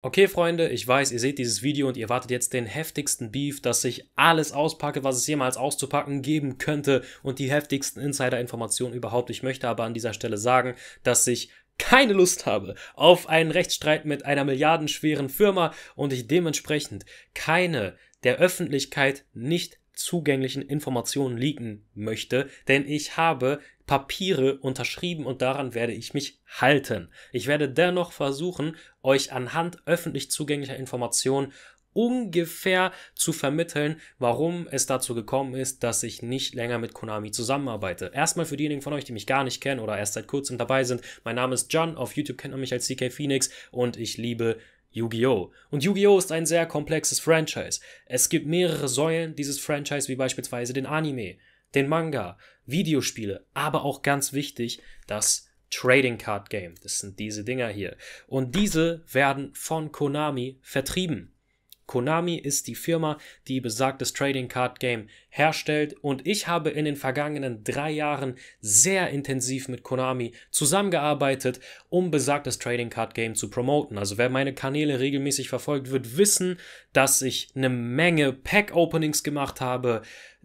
Okay, Freunde, ich weiß, ihr seht dieses Video und ihr wartet jetzt den heftigsten Beef, dass ich alles auspacke, was es jemals auszupacken geben könnte und die heftigsten Insider-Informationen überhaupt. Ich möchte aber an dieser Stelle sagen, dass ich keine Lust habe auf einen Rechtsstreit mit einer milliardenschweren Firma und ich dementsprechend keine der Öffentlichkeit nicht zugänglichen Informationen liegen möchte, denn ich habe Papiere unterschrieben und daran werde ich mich halten. Ich werde dennoch versuchen, euch anhand öffentlich zugänglicher Informationen ungefähr zu vermitteln, warum es dazu gekommen ist, dass ich nicht länger mit Konami zusammenarbeite. Erstmal für diejenigen von euch, die mich gar nicht kennen oder erst seit kurzem dabei sind. Mein Name ist John, auf YouTube kennt man mich als CK Phoenix und ich liebe Yu-Gi-Oh! Und Yu-Gi-Oh! ist ein sehr komplexes Franchise. Es gibt mehrere Säulen dieses Franchise, wie beispielsweise den Anime, den Manga, Videospiele, aber auch ganz wichtig, das Trading Card Game. Das sind diese Dinger hier. Und diese werden von Konami vertrieben. Konami ist die Firma, die besagtes Trading Card Game herstellt und ich habe in den vergangenen drei Jahren sehr intensiv mit Konami zusammengearbeitet, um besagtes Trading Card Game zu promoten. Also wer meine Kanäle regelmäßig verfolgt, wird wissen, dass ich eine Menge Pack Openings gemacht habe,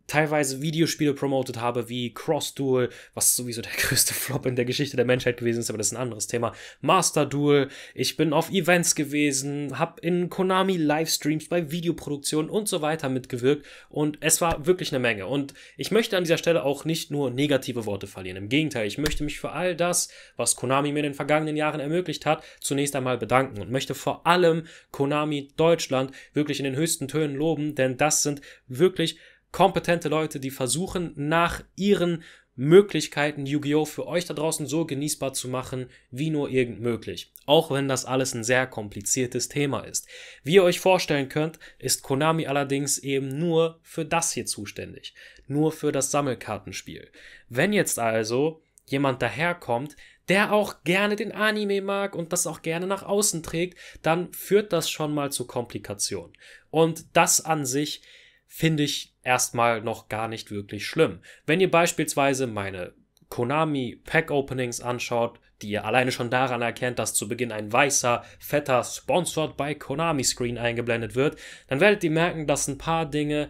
teilweise Videospiele promotet habe, wie Cross Duel, was sowieso der größte Flop in der Geschichte der Menschheit gewesen ist, aber das ist ein anderes Thema. Master Duel, ich bin auf Events gewesen, habe in Konami Livestreams bei Videoproduktionen und so weiter mitgewirkt und es war wirklich eine Menge. Und ich möchte an dieser Stelle auch nicht nur negative Worte verlieren. Im Gegenteil, ich möchte mich für all das, was Konami mir in den vergangenen Jahren ermöglicht hat, zunächst einmal bedanken und möchte vor allem Konami Deutschland wirklich in den höchsten Tönen loben, denn das sind wirklich kompetente Leute, die versuchen, nach ihren Möglichkeiten Yu-Gi-Oh! für euch da draußen so genießbar zu machen, wie nur irgend möglich. Auch wenn das alles ein sehr kompliziertes Thema ist. Wie ihr euch vorstellen könnt, ist Konami allerdings eben nur für das hier zuständig. Nur für das Sammelkartenspiel. Wenn jetzt also jemand daherkommt, der auch gerne den Anime mag und das auch gerne nach außen trägt, dann führt das schon mal zu Komplikationen. Und das an sich finde ich erstmal noch gar nicht wirklich schlimm. Wenn ihr beispielsweise meine Konami Pack Openings anschaut, die ihr alleine schon daran erkennt, dass zu Beginn ein weißer, fetter Sponsored by Konami Screen eingeblendet wird, dann werdet ihr merken, dass ein paar Dinge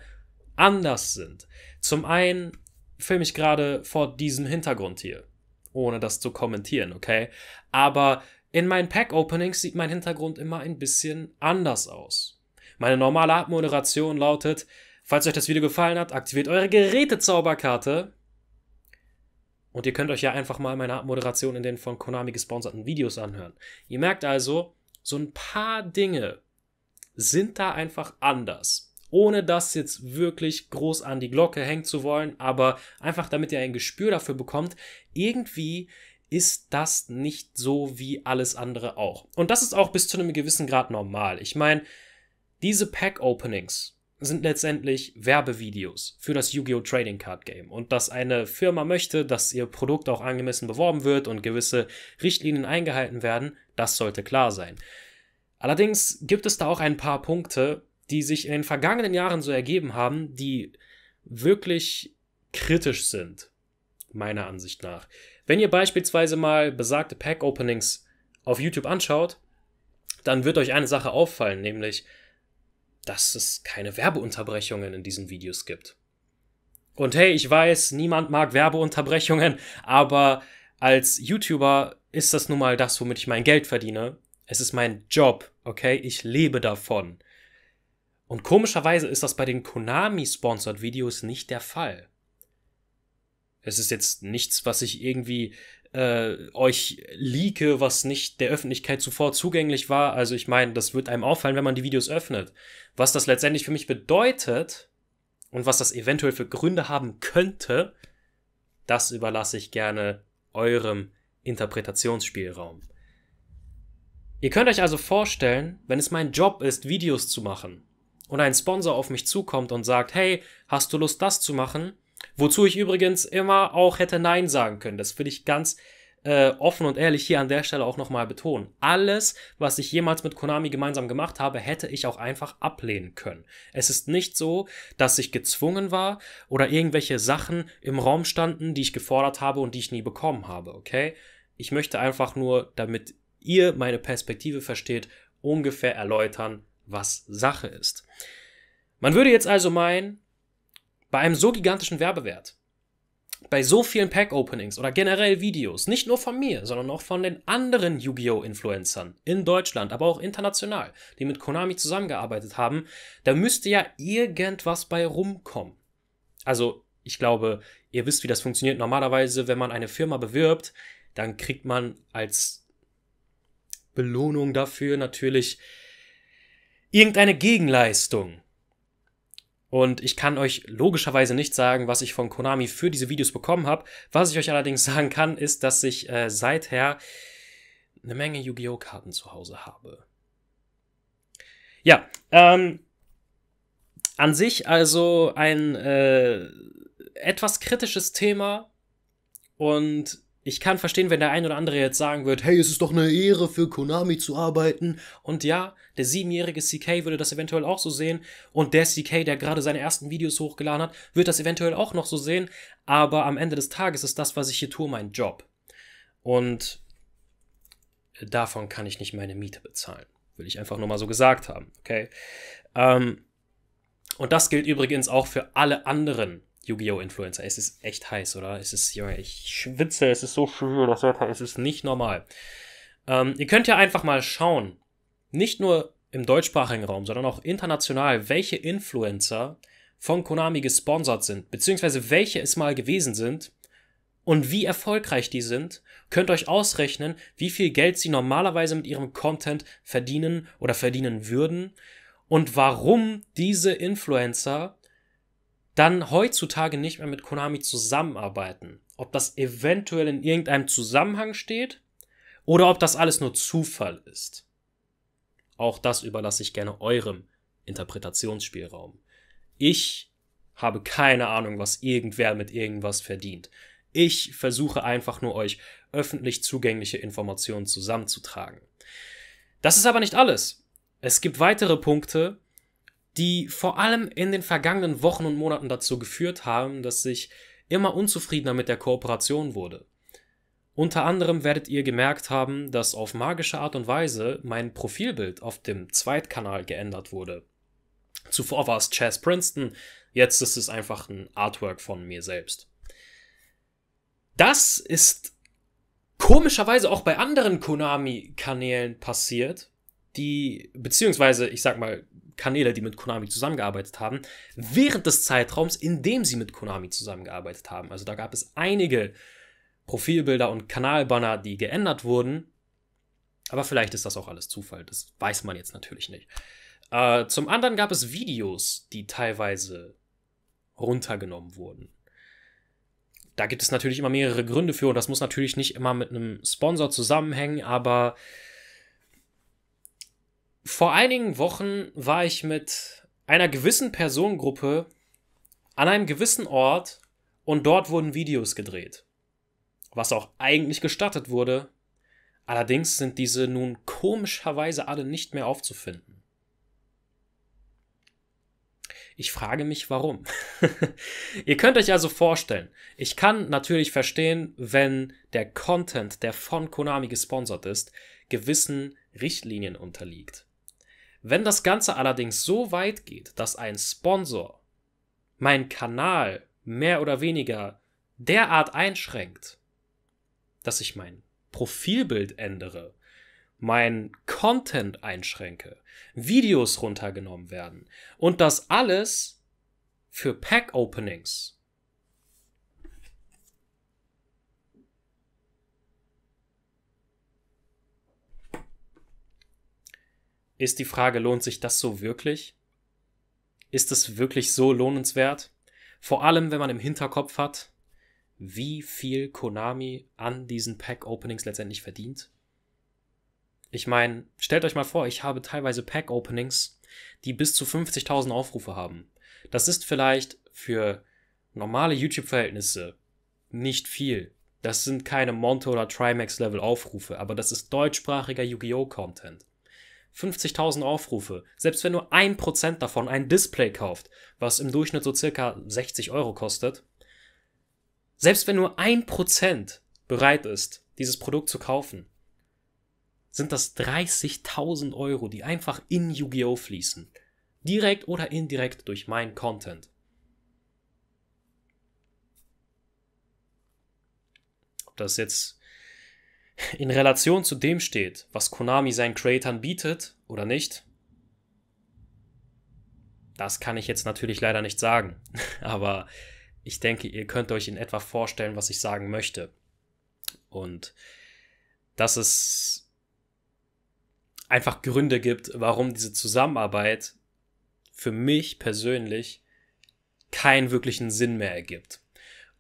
anders sind. Zum einen filme ich gerade vor diesem Hintergrund hier, ohne das zu kommentieren, okay? Aber in meinen Pack Openings sieht mein Hintergrund immer ein bisschen anders aus. Meine normale Abmoderation lautet, Falls euch das Video gefallen hat, aktiviert eure Gerätezauberkarte. Und ihr könnt euch ja einfach mal meine Moderation in den von Konami gesponserten Videos anhören. Ihr merkt also, so ein paar Dinge sind da einfach anders. Ohne das jetzt wirklich groß an die Glocke hängen zu wollen, aber einfach damit ihr ein Gespür dafür bekommt, irgendwie ist das nicht so wie alles andere auch. Und das ist auch bis zu einem gewissen Grad normal. Ich meine, diese Pack-Openings, sind letztendlich Werbevideos für das Yu-Gi-Oh! Trading Card Game und dass eine Firma möchte, dass ihr Produkt auch angemessen beworben wird und gewisse Richtlinien eingehalten werden, das sollte klar sein. Allerdings gibt es da auch ein paar Punkte, die sich in den vergangenen Jahren so ergeben haben, die wirklich kritisch sind, meiner Ansicht nach. Wenn ihr beispielsweise mal besagte Pack-Openings auf YouTube anschaut, dann wird euch eine Sache auffallen, nämlich dass es keine Werbeunterbrechungen in diesen Videos gibt. Und hey, ich weiß, niemand mag Werbeunterbrechungen, aber als YouTuber ist das nun mal das, womit ich mein Geld verdiene. Es ist mein Job, okay? Ich lebe davon. Und komischerweise ist das bei den Konami-sponsored Videos nicht der Fall. Es ist jetzt nichts, was ich irgendwie äh, euch leake, was nicht der Öffentlichkeit zuvor zugänglich war. Also ich meine, das wird einem auffallen, wenn man die Videos öffnet. Was das letztendlich für mich bedeutet und was das eventuell für Gründe haben könnte, das überlasse ich gerne eurem Interpretationsspielraum. Ihr könnt euch also vorstellen, wenn es mein Job ist, Videos zu machen und ein Sponsor auf mich zukommt und sagt, hey, hast du Lust, das zu machen? Wozu ich übrigens immer auch hätte Nein sagen können. Das will ich ganz äh, offen und ehrlich hier an der Stelle auch nochmal betonen. Alles, was ich jemals mit Konami gemeinsam gemacht habe, hätte ich auch einfach ablehnen können. Es ist nicht so, dass ich gezwungen war oder irgendwelche Sachen im Raum standen, die ich gefordert habe und die ich nie bekommen habe, okay? Ich möchte einfach nur, damit ihr meine Perspektive versteht, ungefähr erläutern, was Sache ist. Man würde jetzt also meinen, bei einem so gigantischen Werbewert, bei so vielen Pack-Openings oder generell Videos, nicht nur von mir, sondern auch von den anderen Yu-Gi-Oh! Influencern in Deutschland, aber auch international, die mit Konami zusammengearbeitet haben, da müsste ja irgendwas bei rumkommen. Also, ich glaube, ihr wisst, wie das funktioniert. Normalerweise, wenn man eine Firma bewirbt, dann kriegt man als Belohnung dafür natürlich irgendeine Gegenleistung. Und ich kann euch logischerweise nicht sagen, was ich von Konami für diese Videos bekommen habe. Was ich euch allerdings sagen kann, ist, dass ich äh, seither eine Menge Yu-Gi-Oh! Karten zu Hause habe. Ja, ähm, an sich also ein äh, etwas kritisches Thema und ich kann verstehen, wenn der ein oder andere jetzt sagen wird, hey, es ist doch eine Ehre für Konami zu arbeiten. Und ja, der siebenjährige CK würde das eventuell auch so sehen. Und der CK, der gerade seine ersten Videos hochgeladen hat, wird das eventuell auch noch so sehen. Aber am Ende des Tages ist das, was ich hier tue, mein Job. Und davon kann ich nicht meine Miete bezahlen. Will ich einfach nur mal so gesagt haben, okay? Ähm, und das gilt übrigens auch für alle anderen Yu-Gi-Oh! Influencer. Es ist echt heiß, oder? Es ist, Junge, ich schwitze, es ist so schön, das Wetter, es ist nicht normal. Ähm, ihr könnt ja einfach mal schauen, nicht nur im deutschsprachigen Raum, sondern auch international, welche Influencer von Konami gesponsert sind, beziehungsweise welche es mal gewesen sind und wie erfolgreich die sind, könnt euch ausrechnen, wie viel Geld sie normalerweise mit ihrem Content verdienen oder verdienen würden und warum diese Influencer dann heutzutage nicht mehr mit Konami zusammenarbeiten. Ob das eventuell in irgendeinem Zusammenhang steht oder ob das alles nur Zufall ist. Auch das überlasse ich gerne eurem Interpretationsspielraum. Ich habe keine Ahnung, was irgendwer mit irgendwas verdient. Ich versuche einfach nur euch öffentlich zugängliche Informationen zusammenzutragen. Das ist aber nicht alles. Es gibt weitere Punkte, die vor allem in den vergangenen Wochen und Monaten dazu geführt haben, dass ich immer unzufriedener mit der Kooperation wurde. Unter anderem werdet ihr gemerkt haben, dass auf magische Art und Weise mein Profilbild auf dem Zweitkanal geändert wurde. Zuvor war es Chess Princeton, jetzt ist es einfach ein Artwork von mir selbst. Das ist komischerweise auch bei anderen Konami-Kanälen passiert, die, beziehungsweise, ich sag mal, Kanäle, die mit Konami zusammengearbeitet haben, während des Zeitraums, in dem sie mit Konami zusammengearbeitet haben. Also da gab es einige Profilbilder und Kanalbanner, die geändert wurden. Aber vielleicht ist das auch alles Zufall, das weiß man jetzt natürlich nicht. Äh, zum anderen gab es Videos, die teilweise runtergenommen wurden. Da gibt es natürlich immer mehrere Gründe für und das muss natürlich nicht immer mit einem Sponsor zusammenhängen, aber vor einigen Wochen war ich mit einer gewissen Personengruppe an einem gewissen Ort und dort wurden Videos gedreht. Was auch eigentlich gestattet wurde. Allerdings sind diese nun komischerweise alle nicht mehr aufzufinden. Ich frage mich warum. Ihr könnt euch also vorstellen, ich kann natürlich verstehen, wenn der Content, der von Konami gesponsert ist, gewissen Richtlinien unterliegt. Wenn das Ganze allerdings so weit geht, dass ein Sponsor meinen Kanal mehr oder weniger derart einschränkt, dass ich mein Profilbild ändere, mein Content einschränke, Videos runtergenommen werden und das alles für Pack-Openings, ist die Frage, lohnt sich das so wirklich? Ist es wirklich so lohnenswert? Vor allem, wenn man im Hinterkopf hat, wie viel Konami an diesen Pack-Openings letztendlich verdient. Ich meine, stellt euch mal vor, ich habe teilweise Pack-Openings, die bis zu 50.000 Aufrufe haben. Das ist vielleicht für normale YouTube-Verhältnisse nicht viel. Das sind keine Monte- oder Trimax-Level-Aufrufe, aber das ist deutschsprachiger Yu-Gi-Oh! Content. 50.000 Aufrufe, selbst wenn nur ein Prozent davon ein Display kauft, was im Durchschnitt so circa 60 Euro kostet, selbst wenn nur ein Prozent bereit ist, dieses Produkt zu kaufen, sind das 30.000 Euro, die einfach in Yu-Gi-Oh! fließen. Direkt oder indirekt durch mein Content. Ob das jetzt in Relation zu dem steht, was Konami seinen Creatern bietet oder nicht, das kann ich jetzt natürlich leider nicht sagen. Aber ich denke, ihr könnt euch in etwa vorstellen, was ich sagen möchte. Und dass es einfach Gründe gibt, warum diese Zusammenarbeit für mich persönlich keinen wirklichen Sinn mehr ergibt.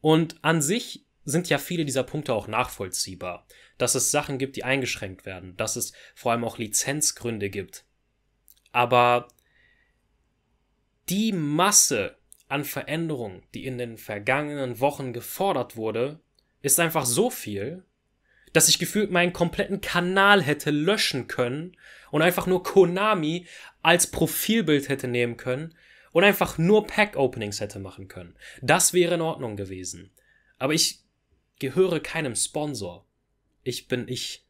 Und an sich sind ja viele dieser Punkte auch nachvollziehbar, dass es Sachen gibt, die eingeschränkt werden, dass es vor allem auch Lizenzgründe gibt. Aber die Masse an Veränderungen, die in den vergangenen Wochen gefordert wurde, ist einfach so viel, dass ich gefühlt meinen kompletten Kanal hätte löschen können und einfach nur Konami als Profilbild hätte nehmen können und einfach nur Pack-Openings hätte machen können. Das wäre in Ordnung gewesen. Aber ich gehöre keinem Sponsor. Ich bin ich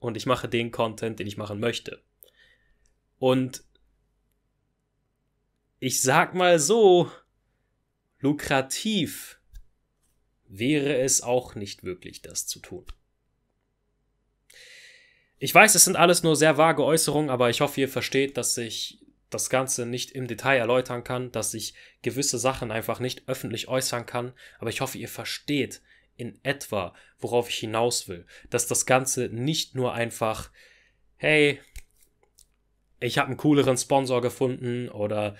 und ich mache den Content, den ich machen möchte. Und ich sag mal so, lukrativ wäre es auch nicht wirklich, das zu tun. Ich weiß, es sind alles nur sehr vage Äußerungen, aber ich hoffe, ihr versteht, dass ich das Ganze nicht im Detail erläutern kann, dass ich gewisse Sachen einfach nicht öffentlich äußern kann, aber ich hoffe, ihr versteht, in etwa, worauf ich hinaus will. Dass das Ganze nicht nur einfach, hey, ich habe einen cooleren Sponsor gefunden oder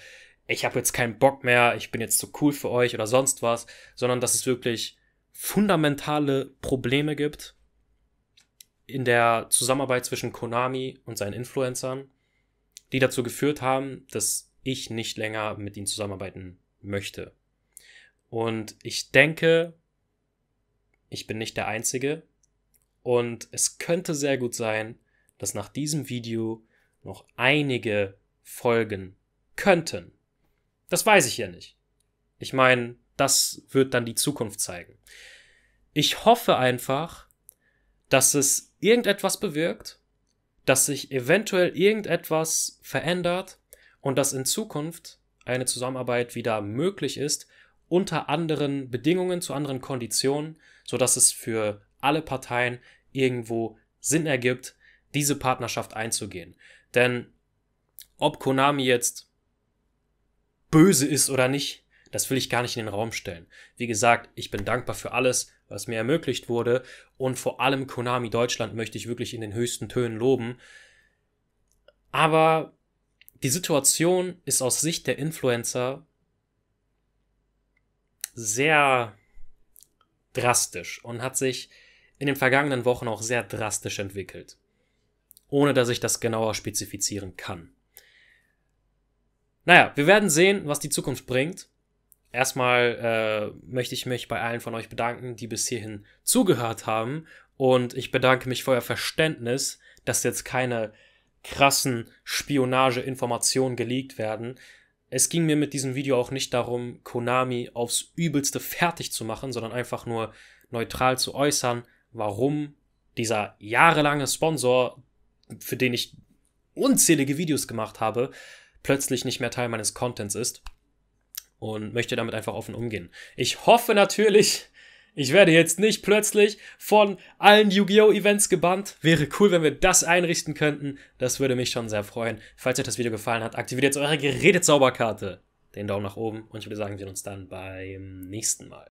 ich habe jetzt keinen Bock mehr, ich bin jetzt zu cool für euch oder sonst was, sondern dass es wirklich fundamentale Probleme gibt in der Zusammenarbeit zwischen Konami und seinen Influencern, die dazu geführt haben, dass ich nicht länger mit ihnen zusammenarbeiten möchte. Und ich denke, ich bin nicht der Einzige. Und es könnte sehr gut sein, dass nach diesem Video noch einige folgen könnten. Das weiß ich ja nicht. Ich meine, das wird dann die Zukunft zeigen. Ich hoffe einfach, dass es irgendetwas bewirkt, dass sich eventuell irgendetwas verändert und dass in Zukunft eine Zusammenarbeit wieder möglich ist, unter anderen Bedingungen, zu anderen Konditionen, sodass es für alle Parteien irgendwo Sinn ergibt, diese Partnerschaft einzugehen. Denn ob Konami jetzt böse ist oder nicht, das will ich gar nicht in den Raum stellen. Wie gesagt, ich bin dankbar für alles, was mir ermöglicht wurde und vor allem Konami Deutschland möchte ich wirklich in den höchsten Tönen loben. Aber die Situation ist aus Sicht der Influencer sehr drastisch und hat sich in den vergangenen Wochen auch sehr drastisch entwickelt, ohne dass ich das genauer spezifizieren kann. Naja, wir werden sehen, was die Zukunft bringt. Erstmal äh, möchte ich mich bei allen von euch bedanken, die bis hierhin zugehört haben. Und ich bedanke mich für euer Verständnis, dass jetzt keine krassen Spionage-Informationen geleakt werden, es ging mir mit diesem Video auch nicht darum, Konami aufs übelste fertig zu machen, sondern einfach nur neutral zu äußern, warum dieser jahrelange Sponsor, für den ich unzählige Videos gemacht habe, plötzlich nicht mehr Teil meines Contents ist und möchte damit einfach offen umgehen. Ich hoffe natürlich, ich werde jetzt nicht plötzlich von allen Yu-Gi-Oh! Events gebannt. Wäre cool, wenn wir das einrichten könnten. Das würde mich schon sehr freuen. Falls euch das Video gefallen hat, aktiviert jetzt eure Gerätezauberkarte. Den Daumen nach oben und ich würde sagen, wir sehen uns dann beim nächsten Mal.